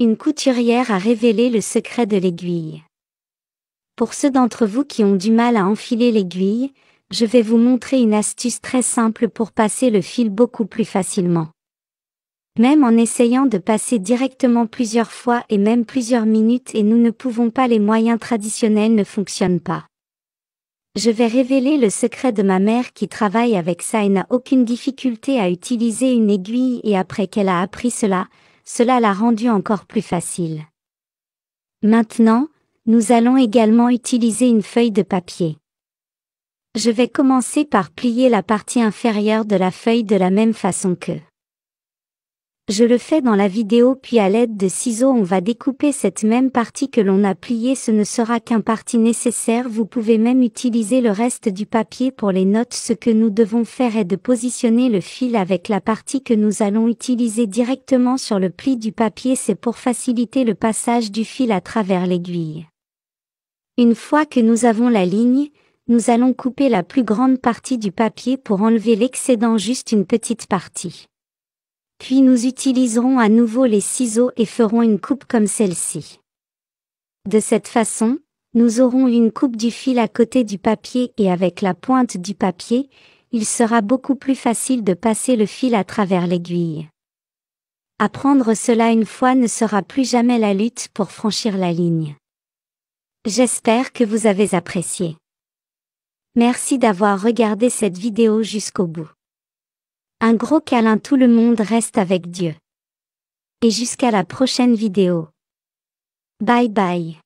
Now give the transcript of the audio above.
Une couturière a révélé le secret de l'aiguille. Pour ceux d'entre vous qui ont du mal à enfiler l'aiguille, je vais vous montrer une astuce très simple pour passer le fil beaucoup plus facilement. Même en essayant de passer directement plusieurs fois et même plusieurs minutes et nous ne pouvons pas les moyens traditionnels ne fonctionnent pas. Je vais révéler le secret de ma mère qui travaille avec ça et n'a aucune difficulté à utiliser une aiguille et après qu'elle a appris cela, cela l'a rendu encore plus facile. Maintenant, nous allons également utiliser une feuille de papier. Je vais commencer par plier la partie inférieure de la feuille de la même façon que je le fais dans la vidéo puis à l'aide de ciseaux on va découper cette même partie que l'on a pliée ce ne sera qu'un parti nécessaire vous pouvez même utiliser le reste du papier pour les notes ce que nous devons faire est de positionner le fil avec la partie que nous allons utiliser directement sur le pli du papier c'est pour faciliter le passage du fil à travers l'aiguille. Une fois que nous avons la ligne, nous allons couper la plus grande partie du papier pour enlever l'excédent juste une petite partie. Puis nous utiliserons à nouveau les ciseaux et ferons une coupe comme celle-ci. De cette façon, nous aurons une coupe du fil à côté du papier et avec la pointe du papier, il sera beaucoup plus facile de passer le fil à travers l'aiguille. Apprendre cela une fois ne sera plus jamais la lutte pour franchir la ligne. J'espère que vous avez apprécié. Merci d'avoir regardé cette vidéo jusqu'au bout. Un gros câlin tout le monde reste avec Dieu. Et jusqu'à la prochaine vidéo. Bye bye.